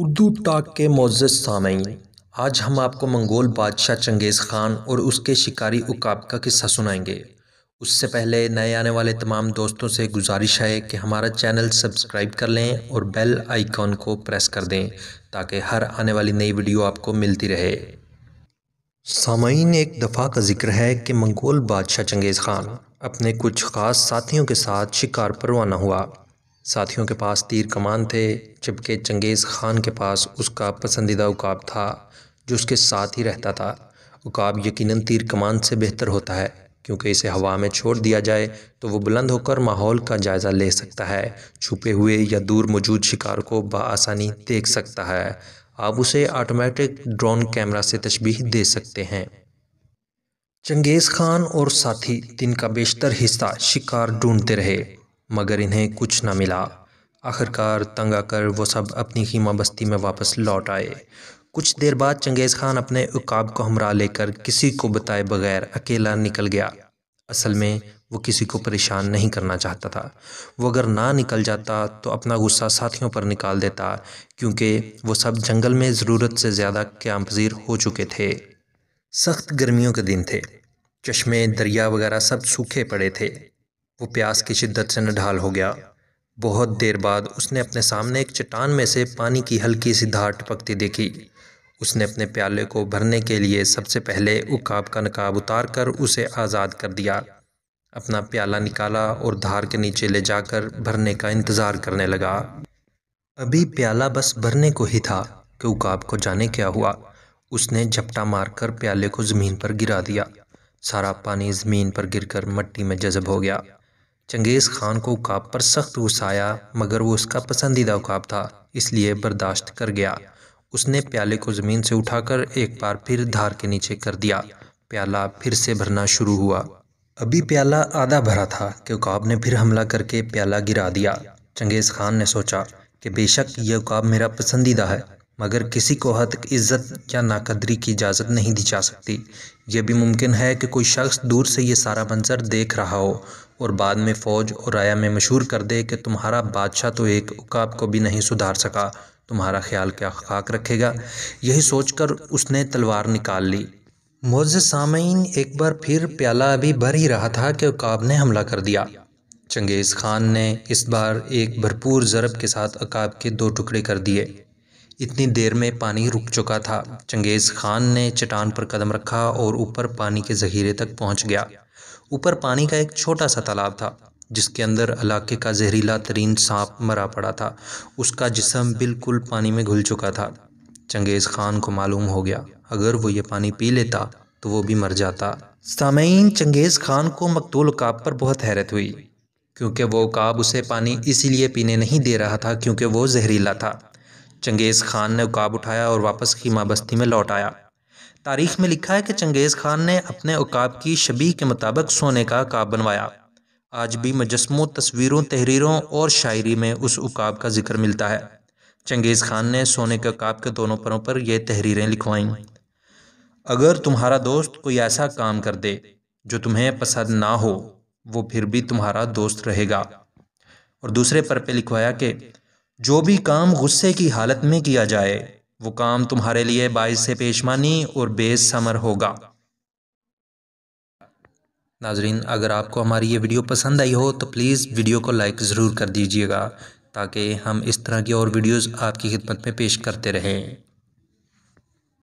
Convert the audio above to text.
उर्दू टाक के मोज़ सामीन आज हम आपको मंगोल बादशाह चंगेज़ ख़ान और उसके शिकारी उकाब का किस्सा सुनाएंगे उससे पहले नए आने वाले तमाम दोस्तों से गुजारिश है कि हमारा चैनल सब्सक्राइब कर लें और बेल आइकॉन को प्रेस कर दें ताकि हर आने वाली नई वीडियो आपको मिलती रहे सामीन एक दफ़ा का जिक्र है कि मंगोल बादशाह चंगेज़ ख़ान अपने कुछ ख़ास साथियों के साथ शिकार पर रवाना हुआ साथियों के पास तीर कमान थे जबकि चंगेज़ ख़ान के पास उसका पसंदीदा उकाब था जो उसके साथ ही रहता था उकाब यकीनन तीर कमान से बेहतर होता है क्योंकि इसे हवा में छोड़ दिया जाए तो वो बुलंद होकर माहौल का जायज़ा ले सकता है छुपे हुए या दूर मौजूद शिकार को बसानी देख सकता है आप उसे ऑटोमेटिक ड्रोन कैमरा से तशबी दे सकते हैं चंगेज़ खान और साथी दिन का बेशतर हिस्सा शिकार ढूंढते रहे मगर इन्हें कुछ न मिला आखिरकार तंग आकर वो सब अपनी खीमा बस्ती में वापस लौट आए कुछ देर बाद चंगेज़ खान अपने उकाब को हमरा लेकर किसी को बताए बगैर अकेला निकल गया असल में वो किसी को परेशान नहीं करना चाहता था वो अगर ना निकल जाता तो अपना गुस्सा साथियों पर निकाल देता क्योंकि वो सब जंगल में ज़रूरत से ज़्यादा क्याम पजीर हो चुके थे सख्त गर्मियों के दिन थे चश्मे दरिया वगैरह सब सूखे पड़े थे वो प्यास की शिद्दत से नढाल हो गया बहुत देर बाद उसने अपने सामने एक चट्टान में से पानी की हल्की सी धार टपकती देखी उसने अपने प्याले को भरने के लिए सबसे पहले उकाब का नकाब उतार कर उसे आज़ाद कर दिया अपना प्याला निकाला और धार के नीचे ले जाकर भरने का इंतज़ार करने लगा अभी प्याला बस भरने को ही था कि उकाब को जाने क्या हुआ उसने झपटा मारकर प्याले को ज़मीन पर गिरा दिया सारा पानी ज़मीन पर गिरकर मट्टी में जज़ब हो गया चंगेज़ खान को उकाब पर सख्त गुस्सा आया मगर वो उसका पसंदीदा उकाब था इसलिए बर्दाश्त कर गया उसने प्याले को ज़मीन से उठाकर एक बार फिर धार के नीचे कर दिया प्याला फिर से भरना शुरू हुआ अभी प्याला आधा भरा था कि उकाब ने फिर हमला करके प्याला गिरा दिया चंगेज़ खान ने सोचा कि बेशक यह उकाब मेरा पसंदीदा है मगर किसी को हद इज़्ज़त या नाकदरी की इजाज़त नहीं दी जा सकती यह भी मुमकिन है कि कोई शख्स दूर से ये सारा मंजर देख रहा हो और बाद में फ़ौज और राया में मशहूर कर दे कि तुम्हारा बादशाह तो एक उकाब को भी नहीं सुधार सका तुम्हारा ख्याल क्या खाक रखेगा यही सोचकर उसने तलवार निकाल ली मोज़ सामीन एक बार फिर प्याला अभी भर ही रहा था कि उकाब ने हमला कर दिया चंगेज़ खान ने इस बार एक भरपूर ज़रब के साथ अकाब के दो टुकड़े कर दिए इतनी देर में पानी रुक चुका था चंगेज़ खान ने चट्टान पर कदम रखा और ऊपर पानी के जहीरे तक पहुंच गया ऊपर पानी का एक छोटा सा तालाब था जिसके अंदर इलाके का जहरीला तरीन सांप मरा पड़ा था उसका जिसम बिल्कुल पानी में घुल चुका था चंगेज़ खान को मालूम हो गया अगर वो ये पानी पी लेता तो वो भी मर जाता सामयीन चंगेज़ खान को मकतूल काब पर बहुत हैरत हुई क्योंकि वो काब उसे पानी इसीलिए पीने नहीं दे रहा था क्योंकि वो जहरीला था चंगेज़ खान ने उकाब उठाया और वापस खीमा बस्ती में लौट आया तारीख में लिखा है कि चंगेज़ खान ने अपने उकाब की शबी के मुताबिक सोने का उकाब बनवाया आज भी मुजस्मों तस्वीरों तहरीरों और शायरी में उस उकाब का जिक्र मिलता है चंगेज़ खान ने सोने के उकाब के दोनों परों पर यह तहरीरें लिखवाईं अगर तुम्हारा दोस्त कोई ऐसा काम कर दे जो तुम्हें पसंद ना हो वो फिर भी तुम्हारा दोस्त रहेगा और दूसरे पर पे लिखवाया कि जो भी काम गुस्से की हालत में किया जाए वो काम तुम्हारे लिए बायस पेशमानी और बेसमर होगा नाजरीन अगर आपको हमारी ये वीडियो पसंद आई हो तो प्लीज़ वीडियो को लाइक ज़रूर कर दीजिएगा ताकि हम इस तरह की और वीडियोस आपकी खिदमत में पेश करते रहें